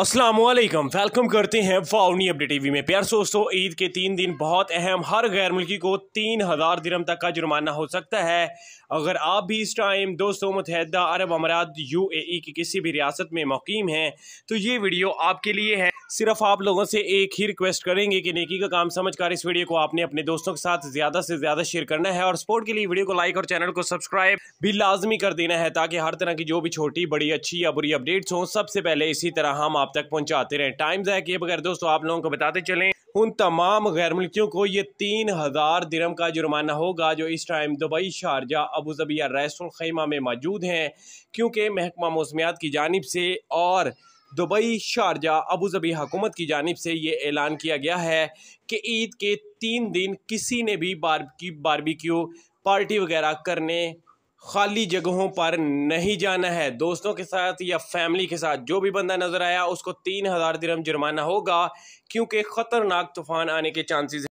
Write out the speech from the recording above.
Aslam welcome करते हैं फाउनी update TV में प्यार दोस्तों ईद के तीन दिन बहुत अहम हर गैर मुल्की को तीन हज़ार दिनम तक का जुर्माना हो सकता है अगर आप भी इस टाइम दोस्तों मुतहदा अरब अमारात यू ए e की किसी भी रियासत में मुकीम हैं तो ये वीडियो आपके लिए है सिर्फ आप लोगों से एक ही रिक्वेस्ट करेंगे कि नेकी का काम समझकर इस वीडियो को आपने अपने दोस्तों के साथ ज़्यादा से ज़्यादा शेयर करना है और सपोर्ट के लिए वीडियो को लाइक और चैनल को सब्सक्राइब भी लाजमी कर देना है ताकि हर तरह की जो भी छोटी बड़ी अच्छी या बुरी अपडेट्स हों सबसे पहले इसी तरह हम आप तक पहुँचाते रहें टाइम जाए किए बगैर दोस्तों आप लोगों को बताते चलें उन तमाम गैर मुल्कियों को ये तीन हज़ार दिरम का जुर्माना होगा जो इस टाइम दुबई शारजा अबूजबी या रैसुल खैमा में मौजूद हैं क्योंकि महकमा मौसमियात की जानब से और दुबई शारजा अबू धाबी हुकूमत की जानब से ये ऐलान किया गया है कि ईद के तीन दिन किसी ने भी बार की बारबिक्यू पार्टी वगैरह करने खाली जगहों पर नहीं जाना है दोस्तों के साथ या फैमिली के साथ जो भी बंदा नज़र आया उसको तीन हज़ार दिन जुर्माना होगा क्योंकि ख़तरनाक तूफ़ान आने के चांसेस